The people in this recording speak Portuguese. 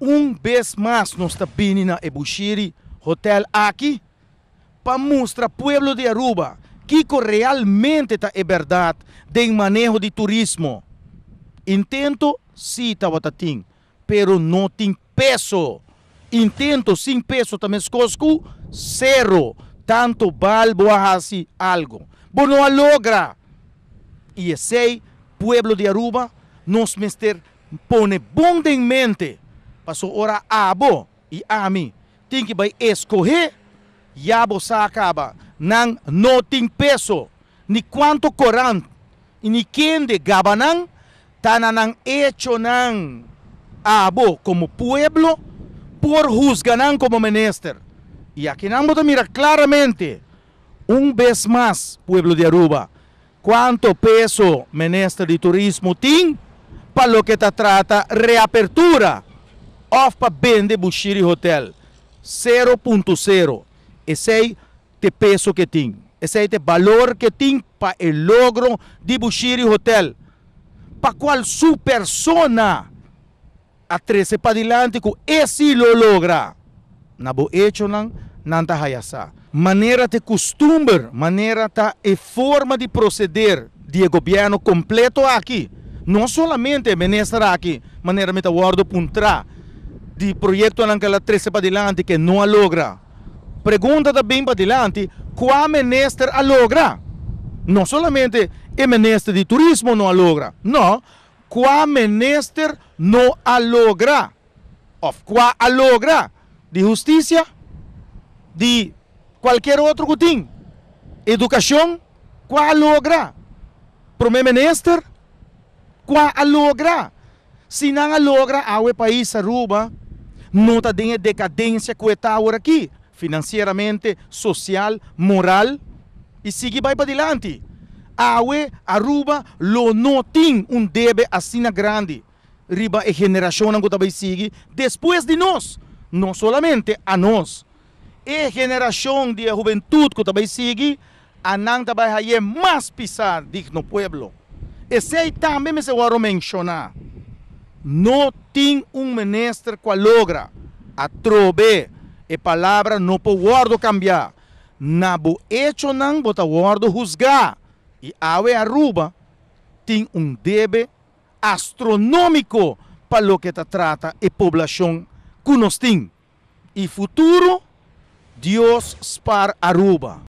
um vez mais nós está na Ebushiri Hotel aqui para mostrar ao povo de Aruba que realmente está é verdade de manejo de turismo. Intento sim estava tem, pero não tem peso. Intento sim peso também escosco zero. Tanto balboa assim algo. Bom, não logra. E sei, povo de Aruba, nós mister pone bom em mente Pasó ora abo y ami. E tem que escoger y abo sa acaba. no peso. Ni cuánto corán e ni quien de tan tananan hecho nan. Abo como pueblo. Por juzganan como menester. y e aquí vamos a mira claramente. ...un um vez más... pueblo de Aruba. cuánto peso menester de turismo tiene... para lo que te trata reapertura ofpa bende Bushiri Hotel 0.0. Esse é o peso que tem. Esse é o valor que tem para o logro de Bushiri Hotel. Para qual sua persona a 13 para adiante que esse lo logra. Na bo hecho nan, nanta hayasa. Maneira de costume, maneira ta e forma de proceder de governo completo aqui. Não somente ministra aqui, maneira meta wordo puntra. de projeto naquela 13 para adiante que não logra. Pergunta também para adiante, qual menester a logra? Não somente é menester di turismo não logra, no, qual menester non a logra? Ou qual a logra? De justiça? De qualquer outro cutim? Educação? Qual a logra? menester? Qual a logra? Se non a logra, ao país não tem decadência que está agora aqui, financeiramente, social, moral, e seguir vai para adiante. Aue, Aruba, lo não tem um debe assim grande. Riba é geração que também seguir depois de nós, não somente a nós. é geração de juventude que também seguir a não também mais pisar digno povo. Esse aí também me se mencionar não tem um ministro que logra a trobe e palavra não pode guardo cambiar na bo hecho não bota guardo juzgar e ave aruba tem um debe astronômico para o que está trata e população que nós tem e futuro Deus spar Aruba